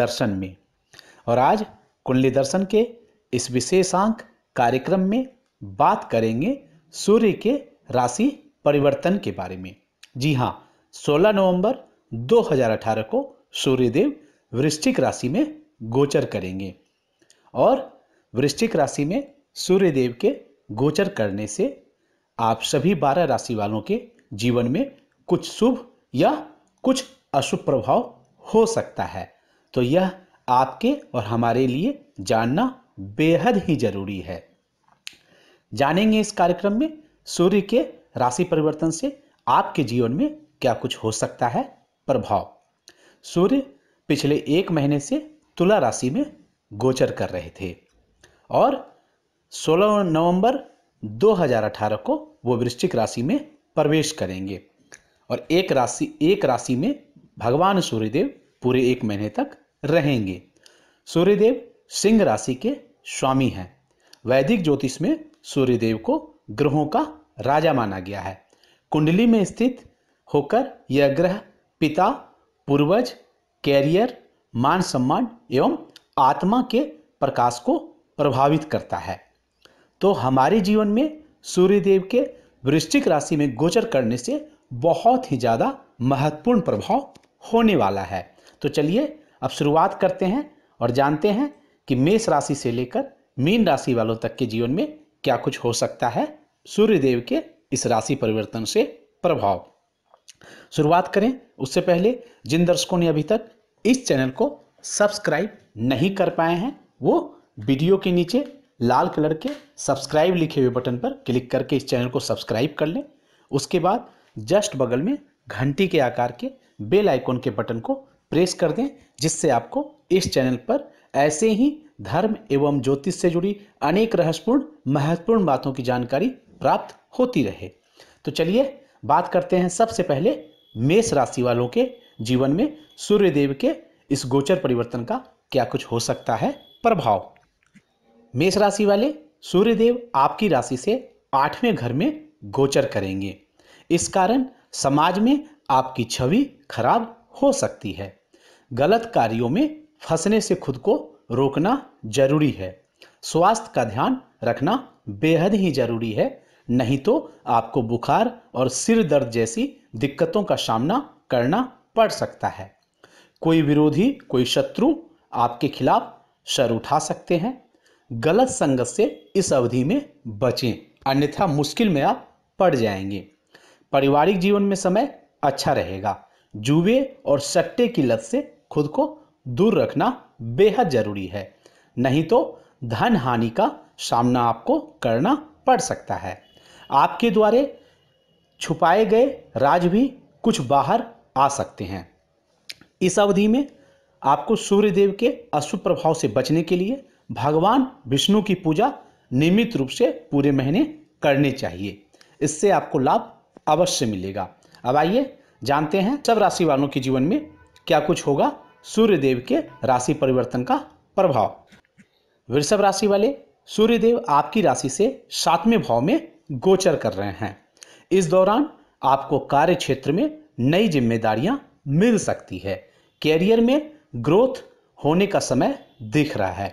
दर्शन में और आज कुंडली दर्शन के इस विशेषांक कार्यक्रम में बात करेंगे सूर्य के राशि परिवर्तन के बारे में जी हाँ 16 नवंबर 2018 को सूर्यदेव वृश्चिक राशि में गोचर करेंगे और वृश्चिक राशि में सूर्यदेव के गोचर करने से आप सभी बारह राशि वालों के जीवन में कुछ शुभ या कुछ अशुभ प्रभाव हो सकता है तो यह आपके और हमारे लिए जानना बेहद ही जरूरी है जानेंगे इस कार्यक्रम में सूर्य के राशि परिवर्तन से आपके जीवन में क्या कुछ हो सकता है प्रभाव सूर्य पिछले एक महीने से तुला राशि में गोचर कर रहे थे और 16 नवंबर 2018 को वो वृश्चिक राशि में प्रवेश करेंगे और एक राशि एक राशि में भगवान सूर्यदेव पूरे एक महीने तक रहेंगे सूर्यदेव सिंह राशि के स्वामी हैं वैदिक ज्योतिष में सूर्यदेव को ग्रहों का राजा माना गया है कुंडली में स्थित होकर यह ग्रह पिता पूर्वज कैरियर मान सम्मान एवं आत्मा के प्रकाश को प्रभावित करता है तो हमारे जीवन में सूर्यदेव के वृश्चिक राशि में गोचर करने से बहुत ही ज़्यादा महत्वपूर्ण प्रभाव होने वाला है तो चलिए अब शुरुआत करते हैं और जानते हैं कि मेष राशि से लेकर मीन राशि वालों तक के जीवन में क्या कुछ हो सकता है सूर्यदेव के इस राशि परिवर्तन से प्रभाव शुरुआत करें उससे पहले जिन दर्शकों ने अभी तक इस चैनल को सब्सक्राइब नहीं कर पाए हैं वो वीडियो के नीचे लाल कलर के सब्सक्राइब लिखे हुए बटन पर क्लिक करके इस चैनल को सब्सक्राइब कर लें उसके बाद जस्ट बगल में घंटी के आकार के बेल आइकॉन के बटन को प्रेस कर दें जिससे आपको इस चैनल पर ऐसे ही धर्म एवं ज्योतिष से जुड़ी अनेक रहस्यपूर्ण महत्वपूर्ण बातों की जानकारी प्राप्त होती रहे तो चलिए बात करते हैं सबसे पहले मेष राशि वालों के जीवन में सूर्य देव के इस गोचर परिवर्तन का क्या कुछ हो सकता है प्रभाव मेष राशि वाले सूर्यदेव आपकी राशि से आठवें घर में गोचर करेंगे इस कारण समाज में आपकी छवि खराब हो सकती है गलत कार्यों में फंसने से खुद को रोकना जरूरी है स्वास्थ्य का ध्यान रखना बेहद ही जरूरी है नहीं तो आपको बुखार और सिर दर्द जैसी दिक्कतों का सामना करना पड़ सकता है कोई विरोधी कोई शत्रु आपके खिलाफ शर उठा सकते हैं गलत संगत से इस अवधि में बचें अन्यथा मुश्किल में आप पड़ जाएंगे पारिवारिक जीवन में समय अच्छा रहेगा जुए और सट्टे की लत से खुद को दूर रखना बेहद जरूरी है नहीं तो धन हानि का सामना आपको करना पड़ सकता है आपके द्वारे छुपाए गए राज भी कुछ बाहर आ सकते हैं इस अवधि में आपको सूर्य देव के अशुभ प्रभाव से बचने के लिए भगवान विष्णु की पूजा नियमित रूप से पूरे महीने करने चाहिए इससे आपको लाभ अवश्य मिलेगा अब आइए जानते हैं सब राशि वालों के जीवन में क्या कुछ होगा सूर्यदेव के राशि परिवर्तन का प्रभाव वृषभ राशि वाले सूर्यदेव आपकी राशि से सातवें भाव में गोचर कर रहे हैं इस दौरान आपको कार्य क्षेत्र में नई जिम्मेदारियां मिल सकती है कैरियर में ग्रोथ होने का समय दिख रहा है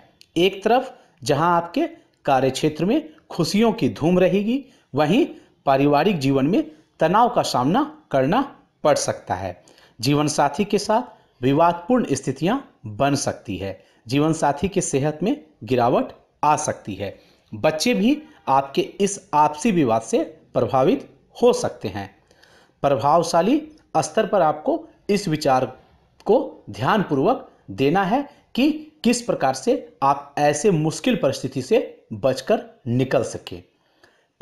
एक तरफ जहां आपके कार्य क्षेत्र में खुशियों की धूम रहेगी वहीं पारिवारिक जीवन में तनाव का सामना करना पड़ सकता है जीवन साथी के साथ विवादपूर्ण स्थितियां बन सकती है जीवन साथी के सेहत में गिरावट आ सकती है बच्चे भी आपके इस आपसी विवाद से प्रभावित हो सकते हैं प्रभावशाली स्तर पर आपको इस विचार को ध्यानपूर्वक देना है कि किस प्रकार से आप ऐसे मुश्किल परिस्थिति से बचकर निकल सके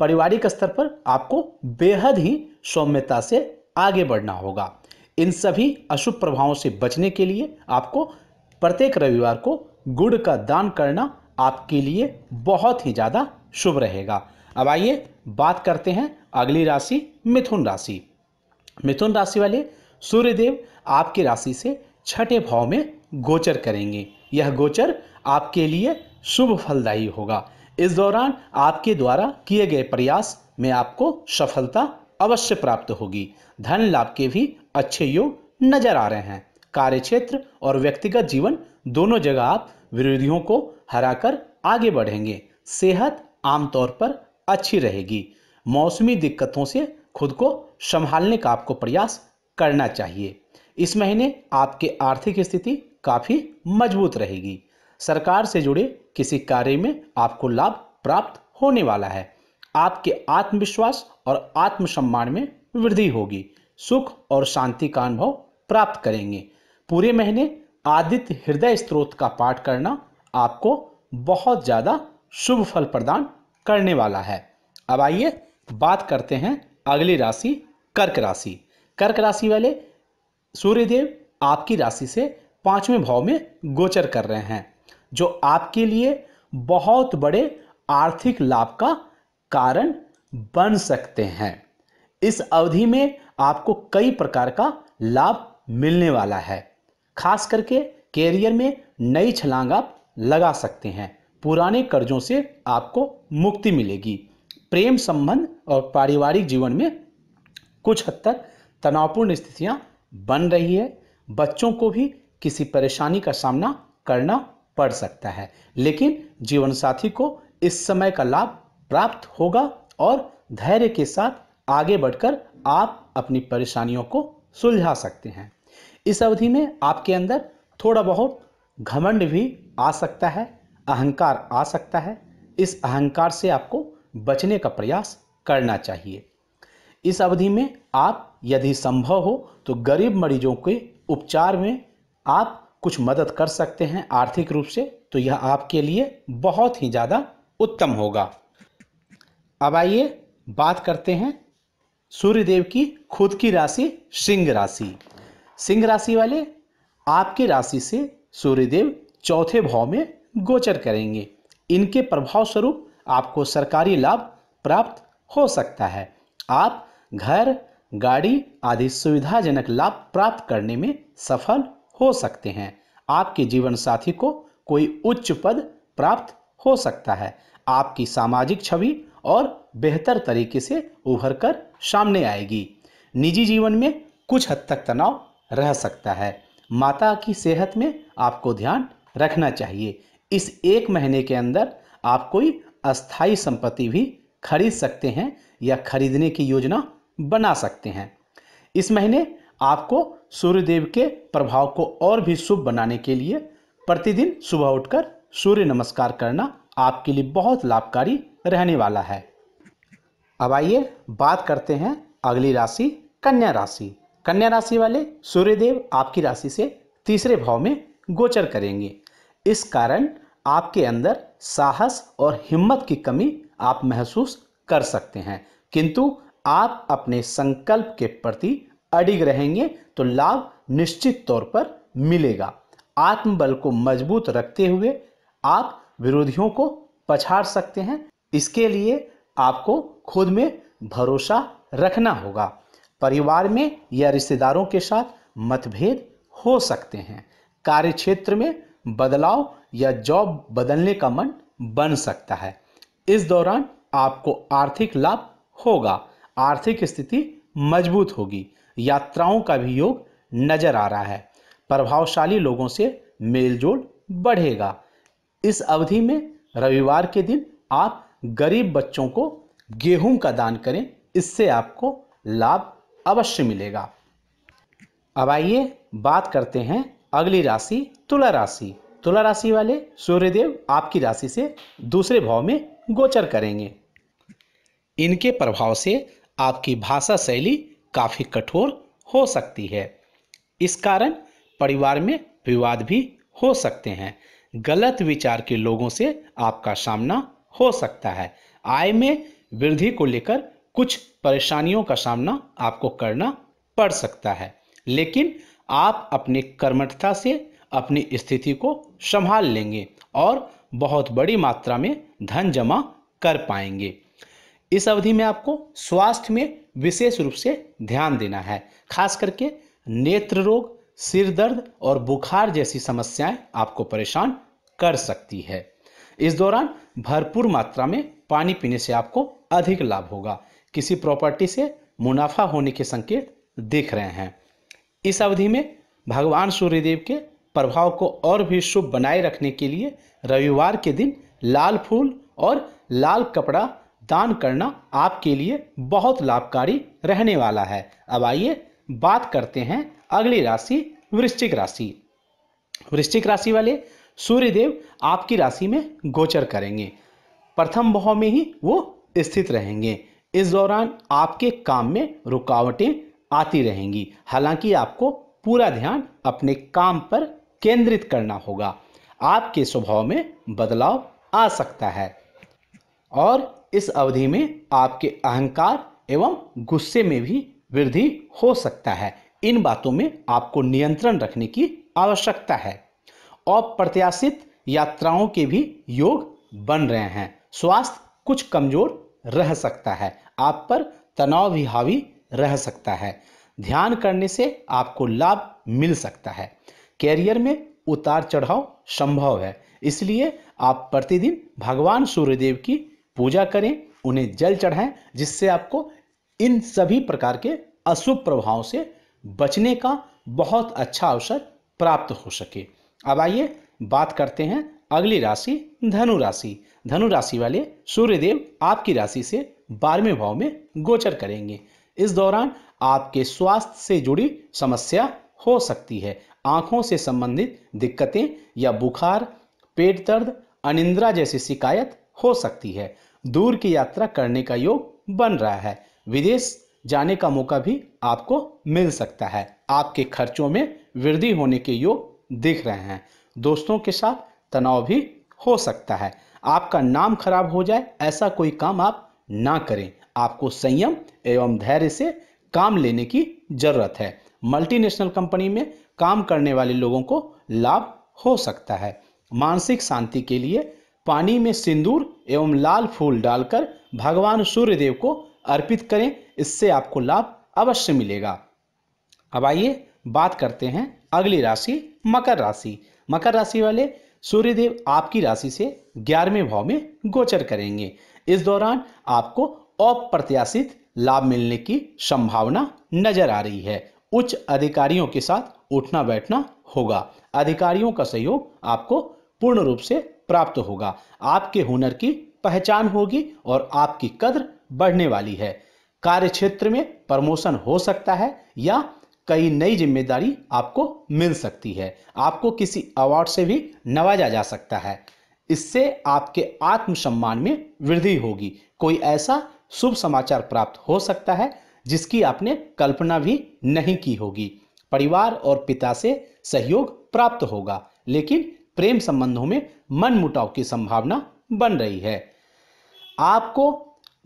पारिवारिक स्तर पर आपको बेहद ही सौम्यता से आगे बढ़ना होगा इन सभी अशुभ प्रभावों से बचने के लिए आपको प्रत्येक रविवार को गुड़ का दान करना आपके लिए बहुत ही ज़्यादा शुभ रहेगा अब आइए बात करते हैं अगली राशि मिथुन राशि मिथुन राशि वाले सूर्यदेव आपकी राशि से छठे भाव में गोचर करेंगे यह गोचर आपके लिए शुभ फलदायी होगा इस दौरान आपके द्वारा किए गए प्रयास में आपको सफलता अवश्य प्राप्त होगी धन लाभ के भी अच्छे योग नजर आ रहे हैं कार्य क्षेत्र और व्यक्तिगत जीवन दोनों जगह आप विरोधियों को हराकर आगे बढ़ेंगे सेहत आमतौर पर अच्छी रहेगी मौसमी दिक्कतों से खुद को संभालने का आपको प्रयास करना चाहिए इस महीने आपके आर्थिक स्थिति काफ़ी मजबूत रहेगी सरकार से जुड़े किसी कार्य में आपको लाभ प्राप्त होने वाला है आपके आत्मविश्वास और आत्मसम्मान में वृद्धि होगी सुख और शांति का अनुभव प्राप्त करेंगे पूरे महीने आदित्य हृदय स्त्रोत का पाठ करना आपको बहुत ज़्यादा शुभ फल प्रदान करने वाला है अब आइए बात करते हैं अगली राशि कर्क राशि कर्क राशि वाले सूर्यदेव आपकी राशि से पांचवें भाव में गोचर कर रहे हैं जो आपके लिए बहुत बड़े आर्थिक लाभ का कारण बन सकते हैं इस अवधि में आपको कई प्रकार का लाभ मिलने वाला है खास करके कैरियर में नई छलांग आप लगा सकते हैं पुराने कर्जों से आपको मुक्ति मिलेगी प्रेम संबंध और पारिवारिक जीवन में कुछ हद तक तनावपूर्ण स्थितियां बन रही है बच्चों को भी किसी परेशानी का सामना करना पड़ सकता है लेकिन जीवन साथी को इस समय का लाभ प्राप्त होगा और धैर्य के साथ आगे बढ़कर आप अपनी परेशानियों को सुलझा सकते हैं इस अवधि में आपके अंदर थोड़ा बहुत घमंड भी आ सकता है अहंकार आ सकता है इस अहंकार से आपको बचने का प्रयास करना चाहिए इस अवधि में आप यदि संभव हो तो गरीब मरीजों के उपचार में आप कुछ मदद कर सकते हैं आर्थिक रूप से तो यह आपके लिए बहुत ही ज़्यादा उत्तम होगा अब आइए बात करते हैं सूर्यदेव की खुद की राशि सिंह राशि सिंह राशि वाले आपकी राशि से सूर्यदेव चौथे भाव में गोचर करेंगे इनके प्रभाव स्वरूप आपको सरकारी लाभ प्राप्त हो सकता है आप घर गाड़ी आदि सुविधाजनक लाभ प्राप्त करने में सफल हो सकते हैं आपके जीवन साथी को कोई उच्च पद प्राप्त हो सकता है आपकी सामाजिक छवि और बेहतर तरीके से उभर कर सामने आएगी निजी जीवन में कुछ हद तक तनाव रह सकता है माता की सेहत में आपको ध्यान रखना चाहिए इस एक महीने के अंदर आप कोई अस्थाई संपत्ति भी खरीद सकते हैं या खरीदने की योजना बना सकते हैं इस महीने आपको सूर्यदेव के प्रभाव को और भी शुभ बनाने के लिए प्रतिदिन सुबह उठकर सूर्य नमस्कार करना आपके लिए बहुत लाभकारी रहने वाला है अब आइए बात करते हैं अगली राशि कन्या राशि कन्या राशि वाले सूर्यदेव आपकी राशि से तीसरे भाव में गोचर करेंगे इस कारण आपके अंदर साहस और हिम्मत की कमी आप महसूस कर सकते हैं किंतु आप अपने संकल्प के प्रति अडिग रहेंगे तो लाभ निश्चित तौर पर मिलेगा आत्मबल को मजबूत रखते हुए आप विरोधियों को पछाड़ सकते हैं इसके लिए आपको खुद में भरोसा रखना होगा परिवार में या रिश्तेदारों के साथ मतभेद हो सकते हैं कार्य क्षेत्र में बदलाव या जॉब बदलने का मन बन सकता है इस दौरान आपको आर्थिक लाभ होगा आर्थिक स्थिति मजबूत होगी यात्राओं का भी योग नजर आ रहा है प्रभावशाली लोगों से मेलजोल बढ़ेगा इस अवधि में रविवार के दिन आप गरीब बच्चों को गेहूं का दान करें इससे आपको लाभ अवश्य मिलेगा अब आइए बात करते हैं अगली राशि तुला राशि तुला राशि वाले सूर्यदेव आपकी राशि से दूसरे भाव में गोचर करेंगे इनके प्रभाव से आपकी भाषा शैली काफ़ी कठोर हो सकती है इस कारण परिवार में विवाद भी हो सकते हैं गलत विचार के लोगों से आपका सामना हो सकता है आय में वृद्धि को लेकर कुछ परेशानियों का सामना आपको करना पड़ सकता है लेकिन आप अपने कर्मठता से अपनी स्थिति को संभाल लेंगे और बहुत बड़ी मात्रा में धन जमा कर पाएंगे इस अवधि में आपको स्वास्थ्य में विशेष रूप से ध्यान देना है खास करके नेत्र रोग सिर दर्द और बुखार जैसी समस्याएं आपको परेशान कर सकती है इस दौरान भरपूर मात्रा में पानी पीने से आपको अधिक लाभ होगा किसी प्रॉपर्टी से मुनाफा होने के संकेत दिख रहे हैं इस अवधि में भगवान सूर्यदेव के प्रभाव को और भी शुभ बनाए रखने के लिए रविवार के दिन लाल फूल और लाल कपड़ा दान करना आपके लिए बहुत लाभकारी रहने वाला है अब आइए बात करते हैं अगली राशि वृश्चिक राशि वृश्चिक राशि वाले सूर्यदेव आपकी राशि में गोचर करेंगे प्रथम भाव में ही वो स्थित रहेंगे इस दौरान आपके काम में रुकावटें आती रहेंगी हालांकि आपको पूरा ध्यान अपने काम पर केंद्रित करना होगा आपके स्वभाव में बदलाव आ सकता है और इस अवधि में आपके अहंकार एवं गुस्से में भी वृद्धि हो सकता है इन बातों में आपको नियंत्रण रखने की आवश्यकता है अप्रत्याशित यात्राओं के भी योग बन रहे हैं स्वास्थ्य कुछ कमजोर रह सकता है आप पर तनाव भी हावी रह सकता है ध्यान करने से आपको लाभ मिल सकता है कैरियर में उतार चढ़ाव संभव है इसलिए आप प्रतिदिन भगवान सूर्यदेव की पूजा करें उन्हें जल चढ़ाएं जिससे आपको इन सभी प्रकार के अशुभ प्रभावों से बचने का बहुत अच्छा अवसर प्राप्त हो सके अब आइए बात करते हैं अगली राशि धनु राशि धनु राशि वाले सूर्यदेव आपकी राशि से बारहवें भाव में गोचर करेंगे इस दौरान आपके स्वास्थ्य से जुड़ी समस्या हो सकती है आंखों से संबंधित दिक्कतें या बुखार पेट दर्द अनिंद्रा जैसी शिकायत हो सकती है दूर की यात्रा करने का योग बन रहा है विदेश जाने का मौका भी आपको मिल सकता है आपके खर्चों में वृद्धि होने के योग देख रहे हैं दोस्तों के साथ तनाव भी हो सकता है आपका नाम खराब हो जाए ऐसा कोई काम आप ना करें आपको संयम एवं धैर्य से काम लेने की जरूरत है मल्टीनेशनल कंपनी में काम करने वाले लोगों को लाभ हो सकता है मानसिक शांति के लिए पानी में सिंदूर एवं लाल फूल डालकर भगवान सूर्यदेव को अर्पित करें इससे आपको लाभ अवश्य मिलेगा अब आइए बात करते हैं अगली राशि मकर राशि मकर राशि वाले सूर्यदेव आपकी राशि से ग्यारहवें भाव में गोचर करेंगे इस दौरान आपको अप्रत्याशित लाभ मिलने की संभावना नजर आ रही है उच्च अधिकारियों के साथ उठना बैठना होगा अधिकारियों का सहयोग आपको पूर्ण रूप से प्राप्त होगा आपके हुनर की पहचान होगी और आपकी कद्र बढ़ने वाली है कार्य क्षेत्र में प्रमोशन हो सकता है या कई नई जिम्मेदारी आपको मिल सकती है आपको किसी अवार्ड से भी नवाजा जा सकता है इससे आपके आत्मसम्मान में वृद्धि होगी कोई ऐसा शुभ समाचार प्राप्त हो सकता है जिसकी आपने कल्पना भी नहीं की होगी परिवार और पिता से सहयोग प्राप्त होगा लेकिन प्रेम संबंधों में मन मुटाव की संभावना बन रही है आपको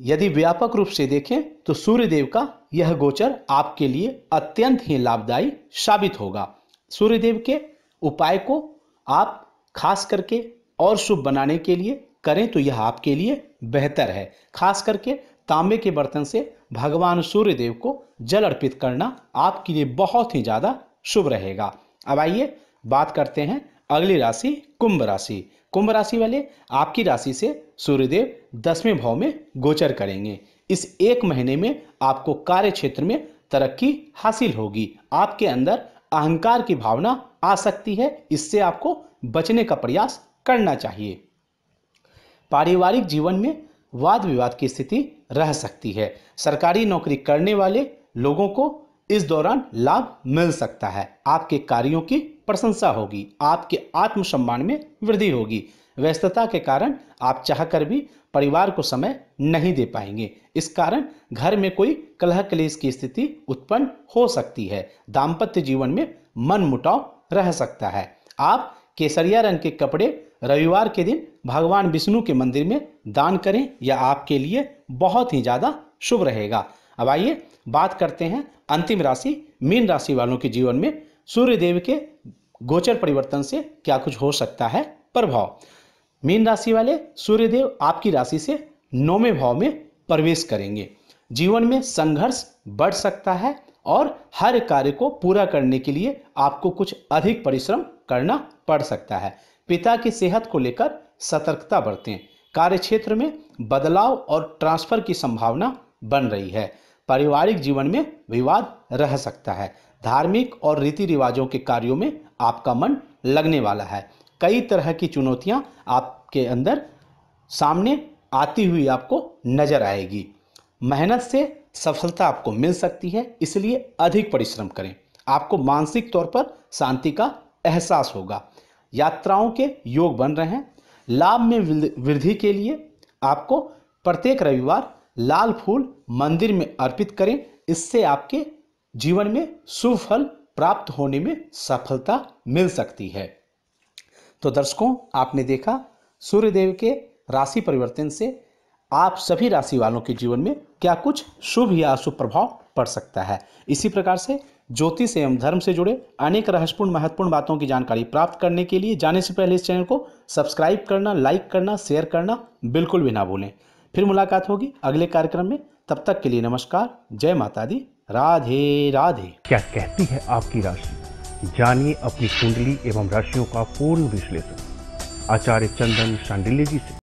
यदि व्यापक रूप से देखें तो सूर्यदेव का यह गोचर आपके लिए अत्यंत ही लाभदायी साबित होगा सूर्यदेव के उपाय को आप खास करके और शुभ बनाने के लिए करें तो यह आपके लिए बेहतर है खास करके तांबे के बर्तन से भगवान सूर्यदेव को जल अर्पित करना आपके लिए बहुत ही ज़्यादा शुभ रहेगा अब आइए बात करते हैं अगली राशि कुंभ राशि कुंभ राशि वाले आपकी राशि से सूर्यदेव दसवें भाव में गोचर करेंगे इस एक महीने में आपको कार्य क्षेत्र में तरक्की हासिल होगी आपके अंदर अहंकार की भावना आ सकती है इससे आपको बचने का प्रयास करना चाहिए पारिवारिक जीवन में वाद विवाद की स्थिति रह सकती है सरकारी नौकरी करने वाले लोगों को इस दौरान लाभ मिल सकता है आपके कार्यों की प्रशंसा होगी आपके आत्मसम्मान में वृद्धि होगी व्यस्तता के कारण आप चाहकर भी परिवार को समय नहीं दे पाएंगे इस कारण घर में कोई कलह कलेश की स्थिति उत्पन्न हो सकती है दाम्पत्य जीवन में मन मुटाव रह सकता है आप केसरिया रंग के कपड़े रविवार के दिन भगवान विष्णु के मंदिर में दान करें यह आपके लिए बहुत ही ज़्यादा शुभ रहेगा अब आइए बात करते हैं अंतिम राशि मीन राशि वालों के जीवन में सूर्य देव के गोचर परिवर्तन से क्या कुछ हो सकता है प्रभाव मीन राशि वाले सूर्यदेव आपकी राशि से नौवें भाव में प्रवेश करेंगे जीवन में संघर्ष बढ़ सकता है और हर कार्य को पूरा करने के लिए आपको कुछ अधिक परिश्रम करना पड़ सकता है पिता की सेहत को लेकर सतर्कता बरतें कार्य क्षेत्र में बदलाव और ट्रांसफर की संभावना बन रही है पारिवारिक जीवन में विवाद रह सकता है धार्मिक और रीति रिवाजों के कार्यों में आपका मन लगने वाला है कई तरह की चुनौतियां आपके अंदर सामने आती हुई आपको नजर आएगी मेहनत से सफलता आपको मिल सकती है इसलिए अधिक परिश्रम करें आपको मानसिक तौर पर शांति का एहसास होगा यात्राओं के योग बन रहे हैं लाभ में वृद्धि के लिए आपको प्रत्येक रविवार लाल फूल मंदिर में अर्पित करें इससे आपके जीवन में शुभ फल प्राप्त होने में सफलता मिल सकती है तो दर्शकों आपने देखा सूर्यदेव के राशि परिवर्तन से आप सभी राशि वालों के जीवन में क्या कुछ शुभ या अशुभ प्रभाव पड़ सकता है इसी प्रकार से ज्योतिष एवं धर्म से जुड़े अनेक रहस्यपूर्ण महत्वपूर्ण बातों की जानकारी प्राप्त करने के लिए जाने से पहले इस चैनल को सब्सक्राइब करना लाइक करना शेयर करना बिल्कुल भी ना भूलें फिर मुलाकात होगी अगले कार्यक्रम में तब तक के लिए नमस्कार जय माता दी राधे राधे क्या कहती है आपकी राशि जानिए अपनी कुंडली एवं राशियों का पूर्ण विश्लेषण आचार्य चंदन शांडिल्य जी से